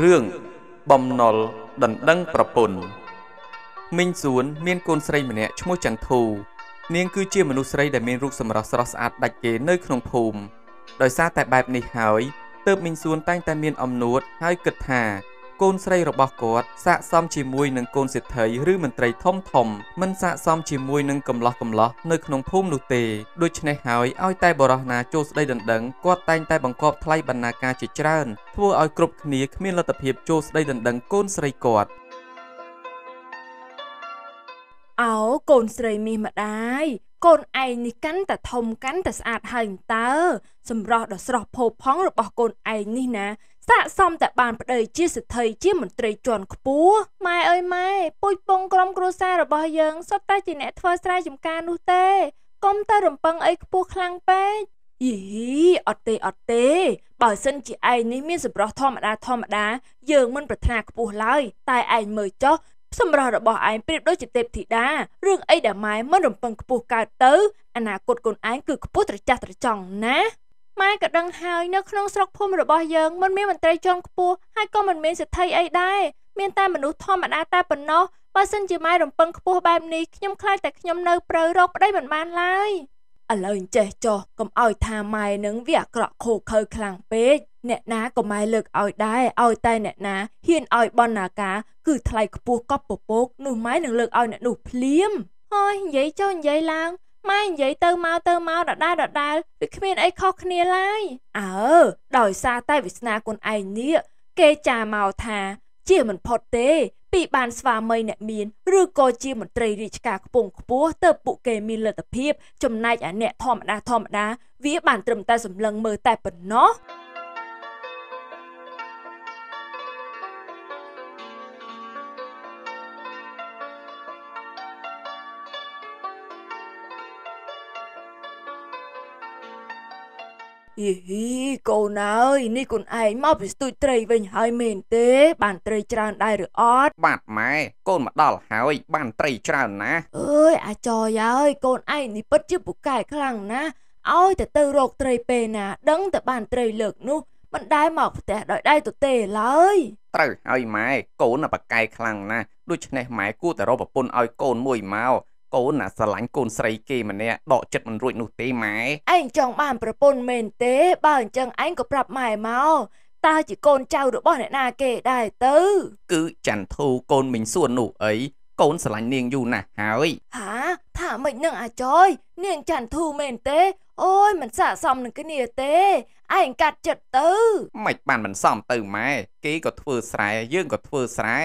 រឿងបំណុលដណ្ដឹងប្រពន្ធមីងសួនមានកូនស្រីម្នាក់ឈ្មោះចន្ទធូ នាងគឺជាមនុស្សស្រីដែលមានរូបសម្រស់ស្រស់ស្អាតដាច់គេនៅក្នុងភូមិដោយសារតែបែបនេះហើយទើបមីងសួនតែងតែមានអំណួតហើយគិតថាកូនស្រីរបស់គាត់សាកសមជាមួយនឹងកូនសេដ្ឋីឬមន្ត្រីធំធំមិនសាកសមជាមួយនឹងកំឡោះកំឡោះនៅក្នុងភូមិនោះទេដូច្នេះហើយឲ្យតែបរោះណាចូលស្ដីដណ្ដឹងគាត់តែងតែបង្កប់ថ្លៃបណ្ណាការជាច្រើនធ្វើឲ្យគ្រប់គ្នាគ្មានលទ្ធភាពចូលស្ដីដណ្ដឹងកូនស្រីគាត់អោកូនស្រីមាសម្ដាយកូនឯងនេះកាន់តែធំកាន់តែស្អាតហើយតើសម្រស់ដ៏ស្រស់ផូរផង់របស់កូនឯងនេះណាសាកសមតែបានប្តីជាសិទ្ធិជាមន្ត្រីជាន់ខ្ពស់ម៉ែអើយម៉ែពូជពងក្រុមគ្រួសាររបស់យើងសុទ្ធតែជាអ្នកធ្វើស្រែចម្ការនោះទេកុំតែរំពឹងអីខ្ពស់ខ្លាំងពេកយីអត់ទេអត់ទេបើសិនជាឯងនេះមានសម្រស់ធម្មតាធម្មតាយើងមិនប្រាថ្នាខ្ពស់ឡើយតែឯងមើលចុះសម្រស់របស់ឯងប្រៀបដូចជាទេពធីតារឿងអីដែលម៉ែមិនរំពឹងខ្ពស់កើតទៅអនាគតកូនឯងគឺខ្ពស់ត្រចះត្រចង់ណាម៉ែក៏ដឹងហើយនៅក្នុងស្រុកភូមិរបស់យើងមិនមានមន្ត្រីជាន់ខ្ពស់ហើយក៏មិនមានសិទ្ធិអីដែរមានតែមនុស្សធម្មតាតែប៉ុណ្ណោះបើសិនជាម៉ែរំពឹងខ្ពស់បែបនេះខ្ញុំខ្លាចតែខ្ញុំនៅព្រើរកប្តីមិនបានឡើយឥឡូវអញ្ចេះចុះកុំអោយថាម៉ែនឹងវាអាក្រក់ខូខើខ្លាំងពេកអ្នកណាក៏ម៉ែលើកអោយដែរអោយតែអ្នកណាហ៊ានអោយបណ្ណាការគឺថ្លៃខ្ពស់កប់ពពកនោះម៉ែនឹងលើកអោយអ្នកនោះភ្លាមហើយនិយាយចុះនិយាយឡើងម៉ែនិយាយទៅមកទៅមកដដែលដដែលវាគ្មានអីខុសគ្នាឡើយអើដោយសារតែវាសនាគុណឯងនេះគេចាមកថា ជាមិនផុតទេ ពីបានស្វាមីអ្នកមាន ឬក៏ជាមន្ត្រីរាជការខ្ពង់ខ្ពស់ទៅពួកគេមានលទ្ធភាពចំណែកអាអ្នកធម្មតា ធម្មតា វាបានត្រឹមតែសម្លឹងមើលតែប៉ុណ្ណោះយីហ៊ីកូនអើយនេះកូនឯងមកពីស្ទូចត្រីវិញហើយមែនទេ បានត្រីច្រើនដែរឬអត់បាទម៉ែកូនមកដល់ហើយ បានត្រីច្រើនណាស់អើយអាចយអើយ កូនឯងនេះពិតជាពូកែ ខ្លាំងណាស់ឲ្យតែទៅរកត្រីពេលណា ដឹងតែបានត្រីលើកនោះមិនដែលមកផ្ទះដោយដៃទៅទេឡើយត្រូវហើយម៉ែកូនបកែខ្លាំងណាស់ដូច្នេះម៉ែគួរតែរកប្រពន្ធឲ្យកូនមួយមកកូនណាស្រឡាញ់កូនស្រីគេម្នាក់ដកចិត្តមិនរួចនោះទេម៉ែឯងចង់បានប្រពន្ធមែនទេបើអញ្ចឹងឯងក៏ប្រាប់ម៉ែមកតើជាកូនចៅរបស់អ្នកណាគេដែរទៅ គឺច័ន្ទធូកូនមិញសួននោះអីកូនស្រឡាញ់នាងយូរណាស់ហើយហាថាមិននឹងអាចយនាងច័ន្ទធូមែនទេអូយមិនស័កសមនឹងគ្នាទេឯងកាត់ចិត្តទៅ មិនបានមិនសមទៅម៉ែគេក៏ធ្វើស្រែយើងក៏ធ្វើស្រែ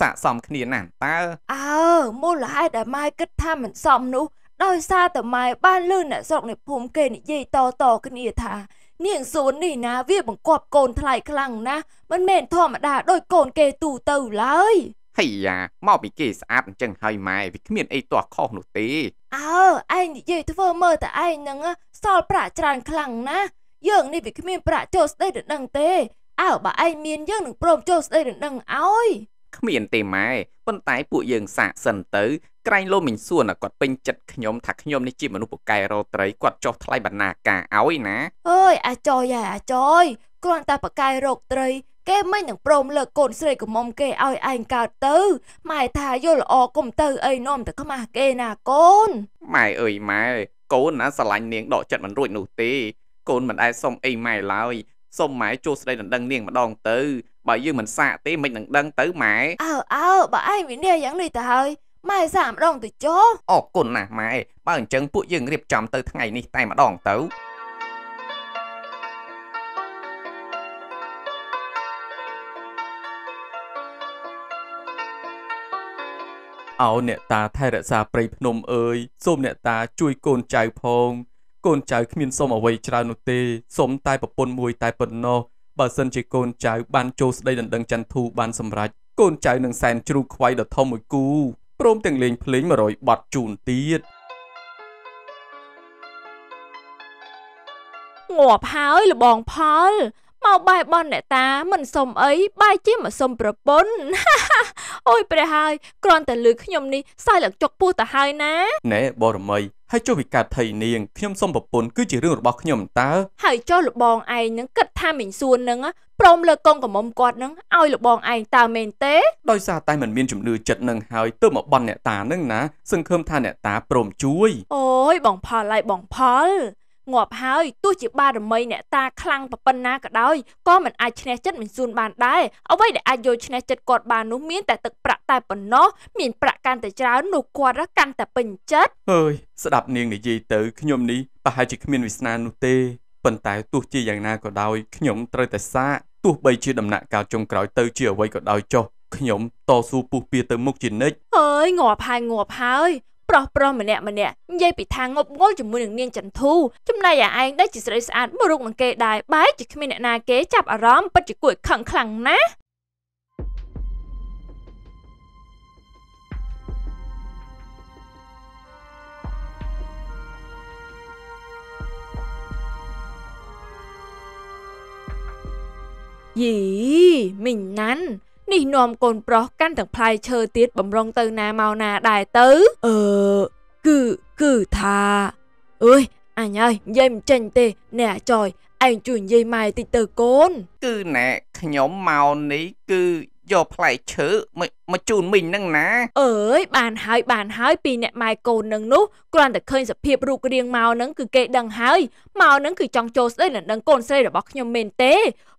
ស័កសមគ្នាណាស់តើអើមូលហេតុដែលម៉ែគិតថាមិនសមនោះដោយសារតែម៉ែបានលឺអ្នកស្រុកនៃភូមិគេនិយាយតតគ្នាថា នាងសួននេះណាវាបង្កប់កូនថ្លៃខ្លាំងណាស់មិនមែនធម្មតាដោយកូនគេទូទៅឡើយហីយ៉ាមកពីគេស្អាតអញ្ចឹងហើយម៉ែវាគ្មានអីទាស់ខុសនោះទេអើឯងនិយាយធ្វើមើលតែឯងហ្នឹងសល់ប្រាក់ច្រើនខ្លាំងណាស់យើងនេះវាគ្មានប្រាក់ចូលស្ដីដណ្ដឹងទេអើបើឯងមានយើងនឹងព្រមចូលស្ដីដណ្ដឹងឲ្យគ្មានទេម៉ែប៉ុន្តែពួកយើងសាកសិនទៅក្រែងលោកមិញសួនគាត់ពេញចិត្តខ្ញុំថាខ្ញុំនេះជាមនុស្សពូកែរោត្រីគាត់ចោះថ្លៃបណ្ណាការឲ្យណាអើយអាចយអាចយគ្រាន់តែពូកែរោគត្រីគេមិននឹងព្រមលើកកូនស្រីកុំគេឲ្យឯងកើតទៅម៉ែថាយល់ល្អកុំទៅអីនំតែខ្មាស់គេណាកូនម៉ែអើយម៉ែកូនណាស្រឡាញ់នាងដកចិត្តមិនរួច នោះទេ កូនមិនដែលសុំអីម៉ែឡើយសុំម៉ែចូលស្ដីដណ្ដឹងនាងម្ដងទៅបើយើងមិនសាកទេមិននឹងដឹងទៅម៉ែអើអើបើឯងមាននាយ៉ាងនេះទៅហើយម៉ែសាម្ដងទៅចុះអរគុណណាស់ម៉ែបើអញ្ចឹងពួកយើងរៀបចំទៅថ្ងៃនេះតែម្ដងទៅអោអ្នកតាថែរក្សាព្រៃភ្នំអើយសូមអ្នកតា ជួយកូនចៅផងកូនចៅគ្មានសុំអ្វីច្រើននោះទេសុំតែប្រពន្ធមួយ តែប៉ុណ្ណោះបើសិនជាកូនចៅបានចូលស្ដីដណ្ដឹងចន្ទធូបានសម្រេចកូនចៅនឹងសែនជ្រូកខ្វៃដ៏ធំមួយគូព្រមទាំងលេងភ្លេង100បទជូនទៀតងាប់ហើយលបងផលមកបាយបនអ្នកតា មិនសុំអីបាយជាមកសុំប្រពន្ធអូយព្រះហើយគ្រាន់តែលើខ្ញុំនេះសាយលឹកចុកពោះទៅហើយណាណែបរមីហើយចុះវិការថៃនាងខ្ញុំសុំប្រពន្ធគឺជារឿងរបស់ខ្ញុំតើហើយចុះលបងឯងនឹងគិតថាមិញសួននឹងព្រមលើកងកំមុំគាត់នឹងឲ្យលបងឯងតើមែនទេដោយសារតែមិនមានជំនឿចិត្តនឹងហើយទើបមកបន់អ្នកតានឹងណាសង្ឃឹមថាអ្នកតាព្រមជួយអូយបងផលហើយបងផលងាប់ហើយទោះជាបារមីអ្នកតាខ្លាំងប៉ុណ្ណាក៏ដោយក៏មិនអាចឈ្នះចិត្តមិនសួនបានដែរអ្វីដែលអាចយកឈ្នះចិត្តគាត់បាននោះមានតែទឹកប្រាក់តែប៉ុណ្ណោះមានប្រាក់កាន់តែច្រើននោះគាត់កាន់តែពេញចិត្តអើយស្ដាប់នាងនិយាយទៅខ្ញុំនេះប្រហែលជាគ្មានវាសនានោះទេប៉ុន្តែទោះជាយ៉ាងណាក៏ដោយខ្ញុំត្រូវតែសាកទោះបីជាដំណាក់កាលចុងក្រោយទៅជាអ្វីក៏ដោយចុះខ្ញុំតស៊ូពុះពៀទៅមុខជានិច្ចអើយងាប់ហើយងាប់ហើយប្រុសប្រុសម្នាក់ម្នាក់និយាយពីថាងប់ងល់ជាមួយនឹងនាងចន្ទធូចំណែកឯឯងដែលជាស្រីស្អាតមួយរូបនឹងគេដែរបែរជាគ្មានអ្នកណាគេចាប់អារម្មណ៍ពិតជាគួរខឹងខ្លាំងណាស់យីមីងណាន់នេះនាំកូនប្រុសកាន់ទាំងផ្លែឈើទៀតបំរុងទៅណាមកណាដែរទៅអឺគឺគឺថាអើយអញហើយនិយាយមិនចេញទេអ្នកចយឯងជួយនិយាយម៉ែតិចទៅកូន គឺណែខ្ញុំមកនេះគឺយកផ្លែឈើមកជូនមីងហ្នឹងណាអើយបានហើយបានហើយពីអ្នកម៉ែកូននឹងនោះគ្រាន់តែឃើញសភាពរូបរាងមកហ្នឹងគឺគេដឹងហើយមកហ្នឹងគឺចង់ចូលស្ដីនឹងដឹងកូនស្រីរបស់ខ្ញុំមែនទេ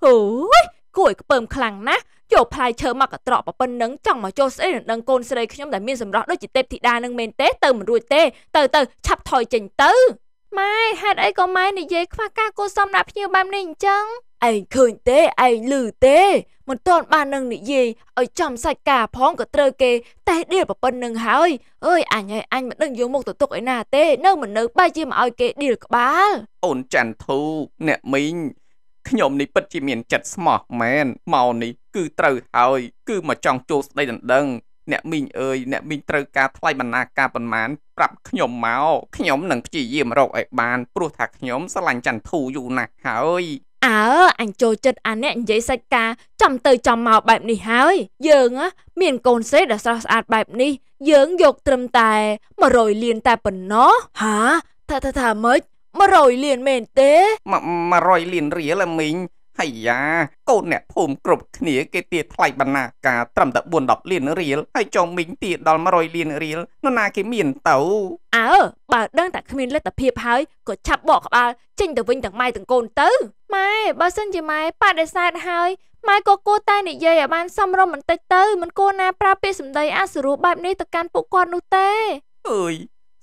អូយគួរឲ្យខ្ពើមខ្លាំងណាស់យកផ្លែឈើមកកត្រកប៉ុណ្ណឹងចង់មកចូលស្អីនឹងដឹងកូនស្រីខ្ញុំដែលមានសម្រស់ដូចជាទេពធីតានឹងមែនទេទៅមិនរួចទេ ទៅទៅឆាប់ថយចេញទៅម៉ែហេតុអីក៏ម៉ែនិយាយខ្វះការគួរសមដាក់ភ្ញៀវបែបនេះអញ្ចឹងឯងឃើញទេឯងឮទេមិនទាន់បាននឹងនិយាយឲ្យចំសាច់ការផងក៏ត្រូវគេតែដៀលប៉ុណ្្នឹងហើយអើយអញហើយអញមិនដឹងយកមុខទៅទុកឯណាទេ នៅមិននៅបែរជាមកឲ្យគេដៀលក្បាលអូនច័ន្ទធូអ្នកមីងខ្ញុំនេះពិតជាមានចិត្តស្មោះមែនមកនេះគឺត្រូវហើយគឺមកចង់ចូលស្ដីដណ្ដឹង អ្នកមីងអើយអ្នកមីងត្រូវការថ្លៃបណ្ណាការប៉ុន្មានប្រាប់ខ្ញុំមកខ្ញុំនឹងព្យាយាមរកឲ្យបាន ព្រោះថាខ្ញុំស្រឡាញ់ចន្ទធូយូរណាស់ហើយអើអញចូលចិត្តអាអ្នកនិយាយសាច់ការចំទៅចំមកបែបនេះហើយយើងមានកូនសេដែលស្រស់ស្អាតបែបនេះយើងយកត្រឹមតែ100លានតែប៉ុណ្ណោះហាថាថាថាម៉េច100លានមែនទេ100លានរៀលអាមីងហៃយ៉ាកូនអ្នកភូមិគ្រប់គ្នាគេទាថ្លៃបណ្ណាការត្រឹមតែ4 10លានរៀលហើយចុងមីងទាដល់100លានរៀលនរណាគេមានទៅអើបើដឹងតែគ្មានលទ្ធភាពហើយក៏ឆាប់បកក្បាលចេញទៅវិញទាំងម៉ែទាំងកូនទៅម៉ែបើសិនជាម៉ែបដិសេធហើយម៉ែក៏គួរតែនិយាយឲ្យបានសមរម្យបន្តិចទៅមិនគួរណាប្រើពាក្យសម្ដីអសុរោះបែបនេះទៅកាន់ពួកគាត់នោះទេអើយ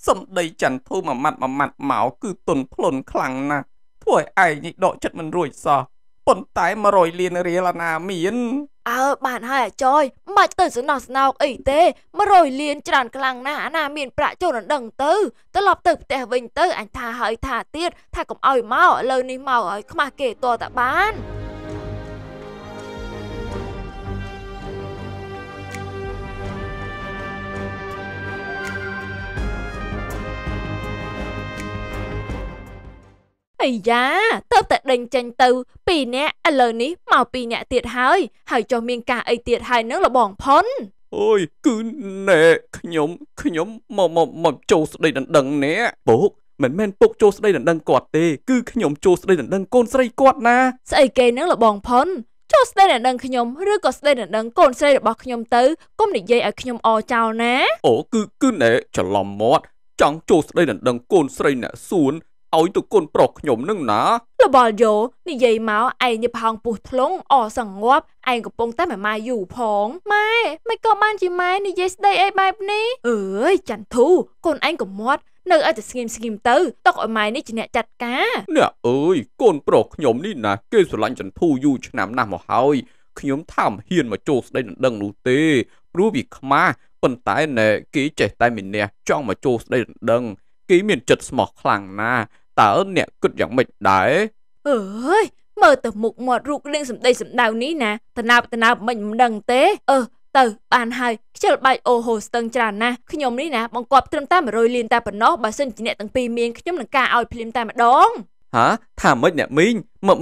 សម្ដីចន្ទធូមួយម៉ាត់មួយម៉ាត់មកគឺទុនផ្លុនខ្លាំងណាស់ធ្វើឲ្យឯងនេះដកចិត្តមិនរួចសោះប៉ុន្តែ100លានរៀលអាណាមានអើបានហើយអាចយមិនទៅសំណោះស្នោកអីទេ100លានច្រើនខ្លាំងណាស់អាណាមានប្រាក់ចូលនឹងដឹងទៅត្រឡប់ទៅផ្ទះវិញទៅអញថាហើយ ថាទៀតថាកុំអោយមកឥឡូវនេះមកឲ្យខ្មាស់គេតតែបានអីយ៉ាទៅតែដេញចេញទៅពីរនាក់ឥឡូវនេះមកពីរនាក់ទៀតហើយ ហើយចុះមានការអីទៀតហើយនឹងលបងផុនអូយគឺណែខ្ញុំខ្ញុំមកមកមកចូលស្ដីដណ្ដឹងណែពុកមិនមែនពុកចូលស្ដីដណ្ដឹងគាត់ទេ គឺខ្ញុំចូលស្ដីដណ្ដឹងកូនស្រីគាត់ណាស្អីគេនឹងលបងផុនចូលស្ដីដណ្ដឹងខ្ញុំឬក៏ស្ដីដណ្ដឹងកូនស្រីរបស់ខ្ញុំទៅកុំនិយាយឲ្យខ្ញុំអចោលណាអូគឺគឺណែច្រឡំមាត់ចង់ចូលស្ដីដណ្ដឹងកូនស្រីអ្នកសួនឲ្យទៅគុណប្រុសខ្ញុំនឹងណាលបលយោនិយាយមកឯងញឹបហងពុះធ្លុងអសង្ងប់ឯងកំពុងតែម៉ែម៉ាយូផងម៉ែមិនក៏បានជាម៉ែនិយាយស្ដីអីបែបនេះអើយចន្ទធូកូនឯងក៏មាត់ នៅឲ្យតែស្ងៀមស្ងៀមទៅຕົកឲ្យម៉ែនេះជាអ្នកចាត់ការអ្នកអើយកូនប្រុសខ្ញុំនេះណាគេស្រឡាញ់ចន្ទធូយូរឆ្នាំណាស់មកហើយខ្ញុំថាមហ៊ានមកចូលស្ដីដណ្ដឹងនោះទេព្រោះវាខ្មាស់ប៉ុន្តែណែគេចេះតែមានះចង់មកចូលស្ដីដណ្ដឹងគីមានចិត្តស្មោះខ្លាំងណាតើអ្នកគិតយ៉ាងម៉េចដែរអើយមើលទៅមុខមាត់រូបរាងសម្ដីសម្ដៅនេះណាតណាបតណាបមិនមិនដឹងទេអឺទៅបានហើយខ្ជិលបាច់អូហូស្ទឹងច្រើនណាស់ខ្ញុំនេះណាបង្គាប់ត្រឹមតែ100លានតែប៉ុណ្ណោះបើសិនជាអ្នកទាំងពីរមានខ្ញុំនឹងការឲ្យភ្លាមតែម្ដងហាថាម៉េចអ្នកមីង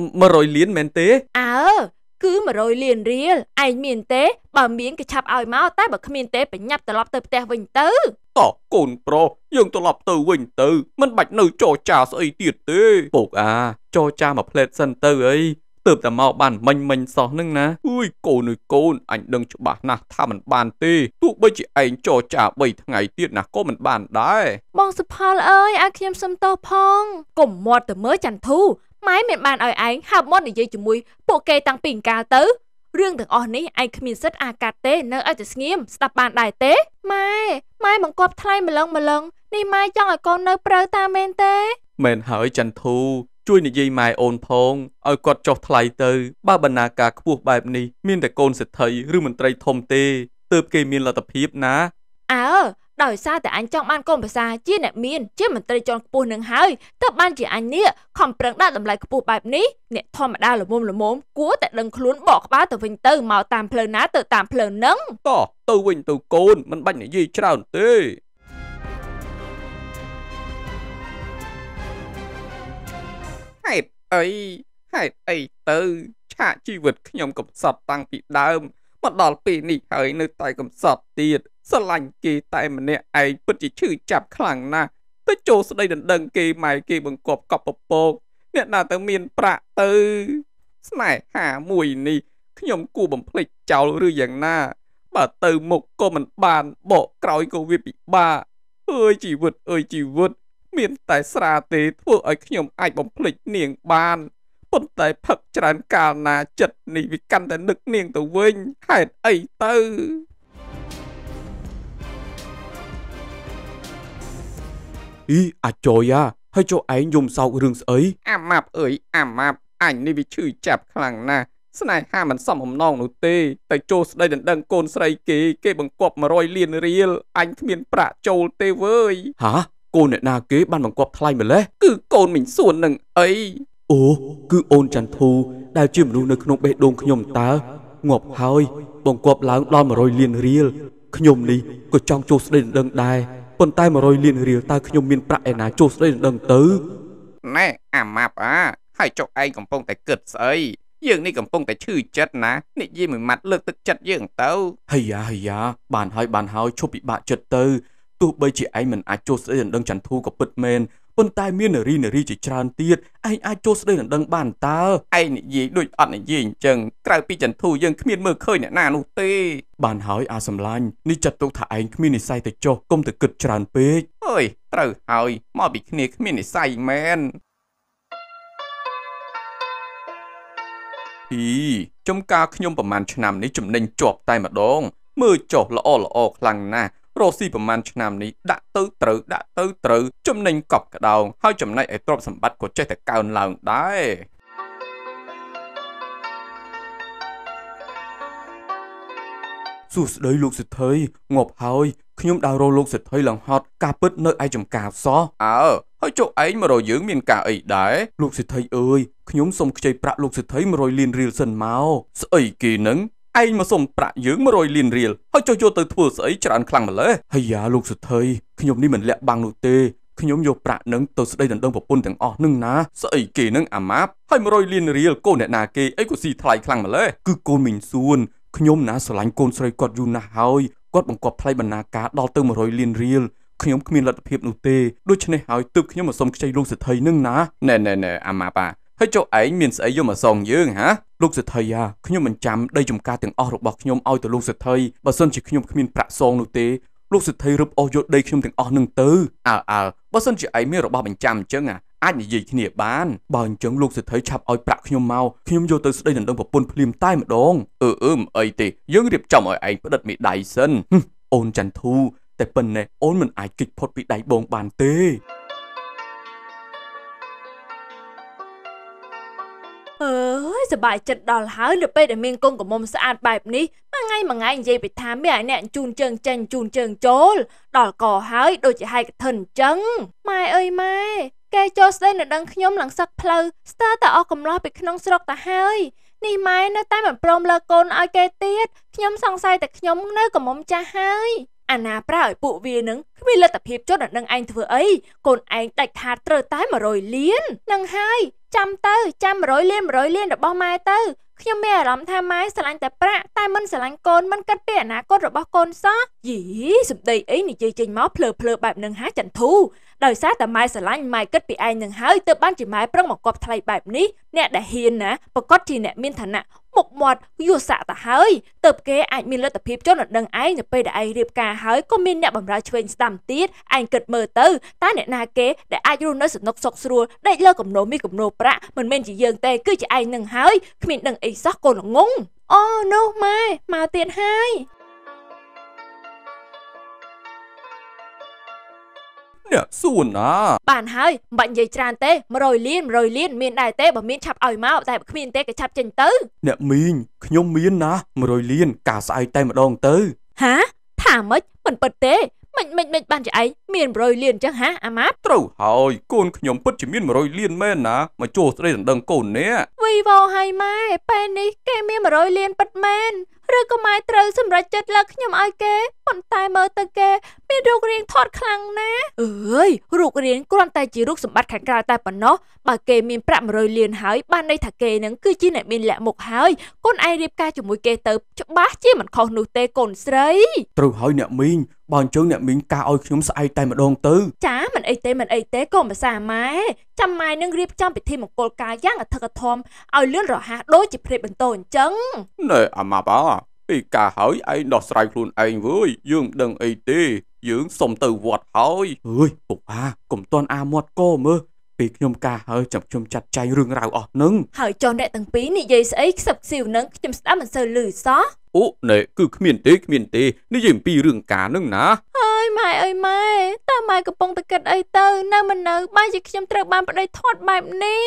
100លានមែនទេអើគឺ100លានរៀលឯងមានទេបើមានគេឆាប់ឲ្យមកតែបើគ្មានទេប្រញាប់ត្រឡប់ទៅផ្ទះវិញទៅតោះកូនប្រុសយើងត្រឡប់ទៅវិញទៅ មិនបាច់នៅចរចាស្អីទៀតទេពូកអាចរចាមួយផ្លែតសិនទៅអីទើបតែមកបានមិញមិញសោះនឹងណាអួយកូនអើយកូនអញដឹងច្បាស់ណាស់ថាមិនបានទេទោះបីជាឯងចរចា3ថ្ងៃទៀតណាក៏មិនបានដែរបងសុផលអើយឲ្យខ្ញុំសុំទោសផងកុំមាត់ទៅមើលចន្ទធូម៉ែមិនបានឲ្យឯងហើបមុននិយាយជាមួយពួកគេតាំងពីអង្ការទៅរឿងទាំងអស់នេះឯងគ្មានសិទ្ធិអាកាត់ទេនៅឲ្យតែស្ងៀមស្ដាប់បានដែរទេម៉ែម៉ែបង្គាប់ថ្លៃម្លឹងម្លឹងនេះម៉ែចង់ឲ្យកូននៅប្រើតាមែនទេមែនហើយចន្ទធូជួយនិយាយម៉ែអូនផងឲ្យគាត់ចុះថ្លៃទៅបើបណ្ណាការខ្ពស់បែបនេះមានតែកូនសិទ្ធិឬមន្ត្រីធំទេទើបគេមានលទ្ធភាពណាអើដោយសារតែអញចង់បានកូនប្រសាជាអ្នកមានជាមន្ត្រីជាន់ខ្ពស់នឹងហើយទើបបានជាអញនេះខំប្រឹងដាក់តម្លៃខ្ពស់បែបនេះអ្នកធម្មតាល្មមល្មមគួរតែដឹងខ្លួនបកក្បាលទៅវិញទៅមកតាមផ្លូវណាទៅតាមផ្លូវហ្នឹងតោះទៅវិញទៅកូនមិនបាច់និយាយច្រើនទេហេតុអីហេតុអីទៅឆាកជីវិតខ្ញុំកំសត់តាំងពីដើមមកដល់ពេលនេះហើយនៅតែកំសត់ទៀតស្រឡាញ់គេតែម្នាក់ឯងពិតជាឈឺចាប់ខ្លាំងណាស់ទៅចូលស្ដីដណ្ដឹងគេម៉ែគេបង្កប់កប់ពពកអ្នកណាទៅមានប្រាក់ទៅ ស្នេហាមួយនេះខ្ញុំគួរបំភ្លេចចោលឬយ៉ាងណា បើទៅមុខក៏មិនបានបកក្រោយក៏វាពិបាកអើយជីវិតអើយជីវិតមានតែស្រាទេធ្វើឲ្យខ្ញុំអាចបំភ្លេចនាងបានប៉ុន្តែផឹកច្រើនកាលណា ចិត្តនេះវាកាន់តែនឹកនាងទៅវិញហេតុអីទៅអ៊ីអាចយយ៉ាហើយចុះឯងយំសោករឿងស្អីអាម៉ាប់អើយអាម៉ាប់អញនេះវាឈឺចាប់ខ្លាំងណាស់ស្នេហាមិនសមបំណងនោះទេតែចូលស្ដីដណ្ដឹង កូនស្រីគេគេបង្កប់100លានរៀលអញគ្មាន ប្រាក់ចូលទេវើយហាកូនអ្នកណា គេបានបង្កប់ថ្លៃម្លេះគឺកូនមិញសួននឹងអីអូគឺអូនចន្ទភូដែលជាមនុស្សនៅក្នុងបេះដូងខ្ញុំតើងាប់ហើយ បង្កប់ឡើងដល់100លានរៀលខ្ញុំនេះក៏ចង់ចូលស្ដីដណ្ដឹងដែរប៉ុន្តែ100លានរៀលតើខ្ញុំមានប្រាក់ឯណាចុះស្ដីនឹងទៅណែអាម៉ាប់អា ហើយចុះឯងកំពុងតែគិតស្អីយើងនេះកំពុងតែឈឺចិត្តណានិយាយមួយម៉ាត់លើកទឹកចិត្តយើងទៅហីយ៉ាហីយ៉ាបានហើយបានហើយឈប់ពិបាកចិត្តទៅទោះបីជាឯងមិនអាចចុះស្ដីនឹងចន្ទធូក៏ពិតមែនប៉ុន្តែមាននារីនារីជាច្រើនទៀតឯងអាចចូលស្ដីនឹងដឹងបាន តើឯងនិយាយដូចអត់និយាយអញ្ចឹងក្រៅពីចន្ទូយើងគ្មានមើលឃើញអ្នកណានោះទេ បានហើយអាសំឡាញ់នេះចាត់ទុកថាឯងគ្មាននិស័យទៅចុះគុំទៅគិតច្រើនពេកអើយត្រូវហើយមកពីគ្នាគ្មាននិស័យមែនអីចំការខ្ញុំប្រហែលឆ្នាំនេះចំណេញជាប់ តែម្ដង មើលចុះល្អល្អខ្លាំងណាស់រស់ស៊ីប្រមាណឆ្នាំនេះដាក់ទៅត្រូវដាក់ទៅត្រូវចំណេញកប់ក្តោងហើយចំណែកឯទ្រព្យសម្បត្តិក៏ចេះតែកើនឡើងដែរសួស្តីលោកសិទ្ធិងាប់ហើយខ្ញុំដើររកលោកសិទ្ធិឡើងហត់ការពិតនៅឯចំការសោះអើហើយចុះឯងមករកយើងមានការអីដែរលោកសិទ្ធិអើយខ្ញុំសូមខ្ចីប្រាក់លោកសិទ្ធិ100លានរៀលសិនមកស្អីគេនឹងឯងមកសុំប្រាក់យើង100លានរៀលហើយចុះយកទៅធ្វើស្អីច្រើនខ្លាំងម្ល៉េះហើយយ៉ាលោកសុថីខ្ញុំនេះមិនលាក់បាំងនោះទេខ្ញុំយកប្រាក់នឹងទៅស្ដីដណ្ដឹងប្រពន្ធទាំងអស់នឹងណាស្អីគេនឹងអាម៉ាប់ហើយ100លានរៀលកូនអ្នកណាគេអីក៏ស៊ីថ្លៃខ្លាំងម្ល៉េះគឺកូនមីងសួនខ្ញុំណាស្រឡាញ់កូនស្រីគាត់យូរណាស់ហើយគាត់បង្កប់ថ្លៃបណ្ណាការដល់ទៅ100លានរៀលខ្ញុំគ្មានលទ្ធភាពនោះទេដូច្នេះហើយទើបខ្ញុំមកសុំខ្ចីលោកសិទ្ធិនឹងណាណែណែណែអាម៉ាប៉ាហើយចុះឯងមានស្អីយកមកសងយើងហាលោកសិទ្ធិយ៉ាខ្ញុំមិនចាំដីចំការទាំងអស់របស់ខ្ញុំឲ្យទៅលោកសិទ្ធិបើសិនជាខ្ញុំគ្មានប្រាក់សងនោះទេលោកសិទ្ធិរឹបអូសយកដីខ្ញុំទាំងអស់នឹងទៅអើអើបើសិនជាឯងមានរបស់បញ្ចាំអញ្ចឹងអាចនិយាយគ្នាបានបើអញ្ចឹងលោកសិទ្ធិឆាប់ឲ្យប្រាក់ខ្ញុំមកខ្ញុំយកទៅស្ដីដណ្ដឹងប្រពន្ធភ្លាមតែម្ដងអឺអឺមិនអីទេយើងរៀបចំឲ្យឯងផ្ដិតមេដៃសិនអូនចន្ទធូតែប៉ុណ្ណេះអូនមិនអាចគេចផុតពីដៃបងបានទេអើយសบายចិត្តដល់ហើយនៅពេលដែលមានកងកមុំស្អាតបែបនេះមួយថ្ងៃមួយថ្ងៃនិយាយពីថាមានអ្នកជូនជើងចេញជូនជើងចូលដល់កហើយដូចជាហែកធិនអញ្ចឹងម៉ែអើយម៉ែគេចូលស្ដីនៅដឹងខ្ញុំឡើងសឹកផ្លូវស្ទើរតែអស់កំឡោះពីក្នុងស្រុកទៅហើយនេះម៉ែនៅតែមិនព្រមលើកូនឲ្យគេទៀតខ្ញុំសង្ស័យតែខ្ញុំនៅកមុំចាស់ហើយ អាណាប្រើឲ្យពួកវានឹងគ្មានលទ្ធភាពចុះដល់នឹងឯងធ្វើអីកូនឯងដាច់ខាតត្រូវតែ100លាននឹងហើយចាំទៅចាំ100លាន100លានរបស់ម៉ែទៅខ្ញុំមានអារម្មណ៍ថាម៉ែស្រឡាញ់តែប្រាក់តែមិនស្រឡាញ់កូនមិនគិតពីអនាគតរបស់កូនសោះយីសម្ដីអីនិយាយចេញមកភ្លើភ្លើបែបនឹងហាចន្ទធូដោយសារតែម៉ែស្រឡាញ់ម៉ែគិតពីឯងនឹងហើយទើបបានជាម៉ែប្រឹងមកគប់ថ្លៃបែបនេះអ្នកដែលហ៊ានណាប្រកាសជាអ្នកមានឋានៈមុខមាត់យល់សាក់ទៅហើយទើបគេអាចមានលទ្ធភាពចន់ដឹងឯងនៅពេលដែលឯងរៀបការហើយក៏មានអ្នកបម្រើឆ្វេងស្ដាំទៀតឯងគិតមើលទៅតើអ្នកណាគេដែលអាចរស់នៅសំណុកសុខស្រួលដេកលើគំនរមានគំនរប្រាក់មិនមែនជាយើងទេគឺជាឯងនឹងហើយគ្មានដឹងអីសោះកូនល្ងងអូនោះម៉ែមកទៀតហើយអ្នកសួនណាបានហើយមិនបាច់និយាយច្រើនទេ100លាន100លានមានដែរទេបើមានឆាប់ឲ្យមកតែគ្មានទេក៏ឆាប់ចេញទៅអ្នកមីងខ្ញុំមានណា100លានការស្អែកតែម្ដងទៅហាថាម៉េចមិនពិតទេមិនមិនមិនបានជាឯងមាន100លានអញ្ចឹងហាអាម៉ាត់ត្រូវហើយកូនខ្ញុំពិតជាមាន100លានមែនណាមកជួស្ដីដណ្ដឹងកូននេះវីវ៉ូហើយម៉ែពេលនេះគេមាន100លានពិតមែនឬក៏ម៉ែត្រូវសម្រេចចិត្តលើខ្ញុំឲ្យគេប៉ុន្តែមើលទៅគេ មានរូបរាងថតខ្លាំងណាស់អើយរូបរាងគ្រាន់តែជារូបសម្បត្តិខាងក្រៅតែប៉ុណ្ណោះបើគេមានប្រាក់100លានហើយបានន័យថាគេនឹងគឺជាអ្នកមានលក្ខមុខហើយកូនឯងរៀបការជាមួយគេទៅច្បាស់ជាមិនខុសនោះទេកូនស្រីត្រូវហើយអ្នកមីងបើអញ្ចឹងអ្នកមីងកាឲ្យខ្ញុំស្អែកតែម្ដងទៅចាមិនអីទេមិនអីទេកូនភាសាម៉ែចាំម៉ែនឹងរៀបចំពិធីមង្គលការយ៉ាងអធិកអធមឲ្យលឿនរហ័សដូចជាព្រេតបន្ទោអញ្ចឹងណែអាម៉ាប់អើពីការហើយឯងដោះស្រាយខ្លួនឯងវើយយើងដឹងអីទេយើងសុំទៅវត្តហើយអើយពុកអាកុំតន់អាមាត់កោមើលពេលខ្ញុំការហើយចាប់ខ្ញុំចាត់ចែងរឿងរ៉ាវអស់នឹងហើយចុះអ្នកទាំងពីរនិយាយស្អីខ្សឹបខ្សៀវនឹងខ្ញុំស្ដាប់មិនសូវឮសោះអូណែគឺគ្មានទេគ្មានទេនិយាយអំពីរឿងការនឹងណាអើយម៉ែអើយម៉ែតើម៉ែកំពុងតែគិតអីទៅ នៅមិននៅបែរជាខ្ញុំត្រូវបានប្តីធាត់បែបនេះ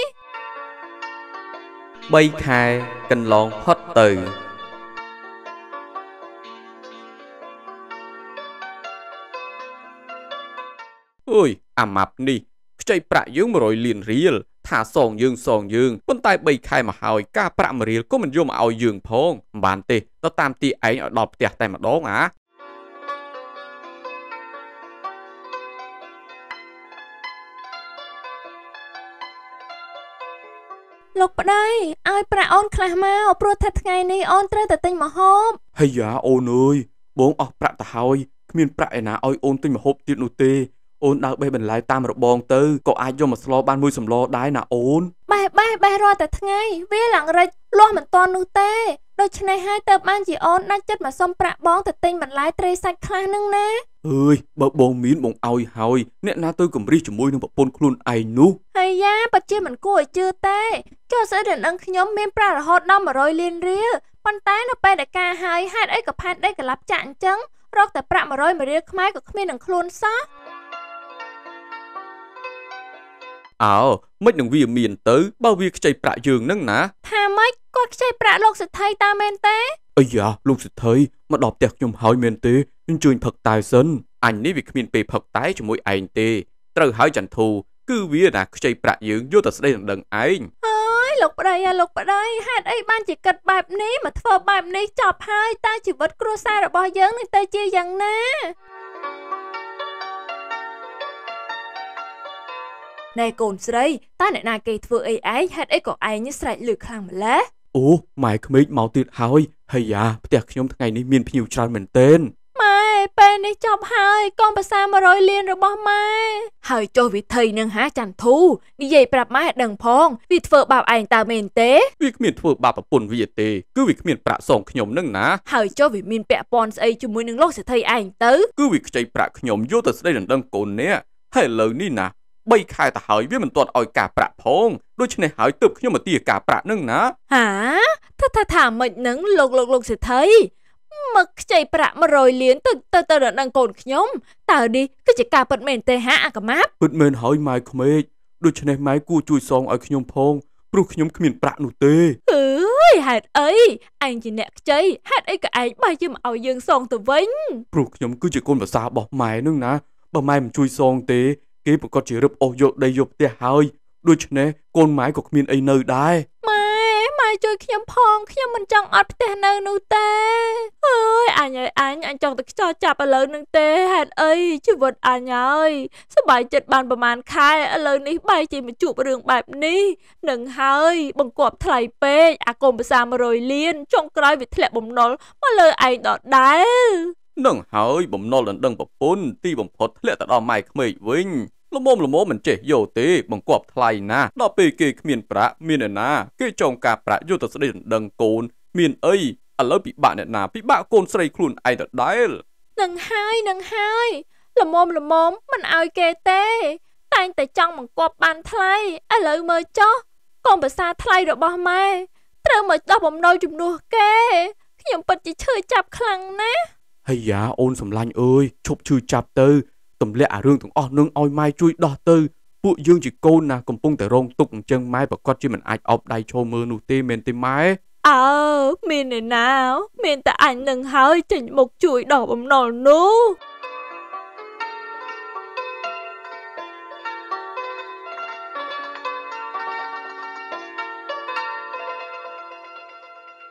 3ខែកន្លងផុតទៅអើយអាម៉ាប់នេះខ្ចីប្រាក់យើង100លានរៀលថាសងយើងសងយើងប៉ុន្តែ3ខែមកហើយការប្រាក់មរៀលក៏មិនយកមកឲ្យយើង ផងមិនបានទេទៅតាមទីឯងឲ្យដល់ផ្ទះតែម្ដងអាលោកប្តីឲ្យប្រាក់អូនខ្លះមកព្រោះថាថ្ងៃនេះអូនត្រូវតែទិញម្ហូបហីយ៉ាអូនអើយបងអស់ប្រាក់ទៅហើយគ្មានប្រាក់ឯណាឲ្យអូនទិញម្ហូបទៀតនោះទេអូនដើរបេះបន្លែតាមរបងទៅក៏អាចយកមកស្លបានមួយសម្លដែរណាអូនបេះបេះបេះរាល់តែថ្ងៃវាឡើងរិចលាស់មិនតាន់នោះទេដូច្នេះហើយទៅបានជាអូនដាច់ចិត្តមកសុំប្រាក់បងទៅទិញបន្លែត្រីសាច់ខ្លះនឹងណាអើយបើបងមានបងឲ្យហើយអ្នកណាទៅកំរិះជាមួយនឹងប្រពន្ធខ្លួនឯងនោះហើយយ៉ាពិតជាមិនគួរឲ្យជឿទេចុះស្អីដែលនឹងខ្ញុំមានប្រាក់រហូតដល់100លានរៀលប៉ុន្តែនៅពេលដែលការហើយហេតុអីក៏ផែនដីកលាប់ចាក់អញ្ចឹងរកតែប្រាក់100រៀលខ្មែរក៏គ្មាននឹងខ្លួនសោះអោមិននឹងវាមានទៅ បើវាខ្ចីប្រាក់យើងនឹងណាថាម៉េចគាត់ខ្ចីប្រាក់លោកសិទ្ធិតាមែនទេអាយ៉ាលោកសិទ្ធិមកដល់ផ្ទះខ្ញុំហើយមែនទេអញ្ជើញផឹកតែសិនអញនេះវាគ្មានពេលផឹកតែជាមួយឯងទេត្រូវហើយចន្ទធូគឺវាណាខ្ចីប្រាក់យើងយកតែស្ដីនឹងដឹងឯងអើយលោកប្តីអាលោកប្តីហេតុអីបានជាគិតបែបនេះមកធ្វើបែបនេះចប់ហើយតើជីវិតគ្រួសាររបស់យើងនឹងទៅជាយ៉ាងណាណែកូនស្រីតើអ្នកណាគេធ្វើអីឯងហេតុអីក៏ឯងស្រែកលឺខ្លាំងម្ល៉េះអូម៉ែក្មេកមកទៀតហើយហើយយ៉ាផ្ទះខ្ញុំថ្ងៃនេះមានភ្ញៀវច្រើនមែនទែនម៉ែពេលនេះចប់ហើយកងភាសា100លានរបស់ម៉ែហើយចុះវិធីនឹងហាចន្ទធូនិយាយប្រាប់ម៉ែដឹងផងវាធ្វើបាបឯងតើមែនទេវាគ្មានធ្វើបាបប្រពន្ធវាទេគឺវាគ្មានប្រាក់សងខ្ញុំនឹងណា ហើយចុះវាមានពាក់ព័ន្ធស្អីជាមួយនឹងលោកសេដ្ឋីឯងទៅគឺវាខ្ចីប្រាក់ខ្ញុំយកទៅស្ដីដណ្ដឹងកូននេះហើយឥឡូវនេះណា3ខែទៅហើយវាមិនទាត់ឲ្យការប្រាក់ផងដូច្នេះហើយទើបខ្ញុំមកទាការប្រាក់នឹងណាហាថាថាថាមិននឹងលោកលោកលោកសេដ្ឋីមកខ្ចីប្រាក់100លានទៅទៅទៅដល់កូនខ្ញុំតើនេះគឺជាការពិតមែនទេហាអាកម៉ាប់ពិតមែនហើយម៉ែក្មេកដូច្នេះម៉ែគួរជួយសងឲ្យខ្ញុំផងព្រោះខ្ញុំគ្មានប្រាក់នោះទេអើយហេតុអីឯងជាអ្នកខ្ចីហេតុអីក៏ឯងបើយើងមកឲ្យយើងសងទៅវិញព្រោះខ្ញុំគឺជាកូនប្រសារបស់ម៉ែនឹងណាបើម៉ែមិនជួយសងទេគេប្រកាសជារឹបអូសយកដីយកផ្ទះហើយដូច្នេះកូនម៉ែក៏គ្មានអីនៅដែរម៉ែម៉ែជួយខ្ញុំផងខ្ញុំមិនចង់អត់ផ្ទះនៅនោះទេអើយអញអើយអញអញចង់តែខ្ចោចាប់ឥឡូវនឹងទេហេតុអីជីវិតអញហើយសบายចិត្តបានប្រហែលខែឥឡូវនេះបែរជាមកជួបរឿងបែបនេះនឹងហើយ បង្កប់ថ្លៃពេកអាកុំភាសា100លានចុងក្រោយវាធ្លាក់បំណុលមកលើឯងដដែលនឹងហើយបំណុលដណ្ដឹងប្រពន្ធទីបំផុតធ្លាក់ទៅដល់ម៉ែក្មេកវិញល្មមល្មមមិនចេះយកទេបង្កប់ថ្លៃណាដល់ពេលគេគ្មានប្រាក់មានឯណា គេចងការប្រាក់យកទៅស្ដីដណ្ដឹងកូន មានអីឥឡូវពិបាកអ្នកណាពិបាកកូនស្រីខ្លួនឯងដដែលនឹងហើយនឹងហើយល្មមល្មមមិនឲ្យគេទេ តែងតែចង់បង្កប់បានថ្លៃឥឡូវមើលចុះកូនភាសាថ្លៃរបស់ម៉ែត្រូវមកដោះបំណុលជំនួសគេ ខ្ញុំពិតជាឈឺចាប់ខ្លាំងណាស់ហីយ៉ាអូនសំឡាញ់អើយឈប់ឈឺចាប់ទៅទម្លាក់អារឿងទាំងអស់នឹងឲ្យម៉ែជួយដោះទៅពួកយើងជាកូនណាកំពុងតែរង ទុកអញ្ចឹងម៉ែប្រកាសជាមិនអាចអោបដៃឈោមើលនោះទេមែនទេម៉ែអើមានឯណាមានតែអញនឹងហើយចេញមកជួយដោះបំណុលនោះ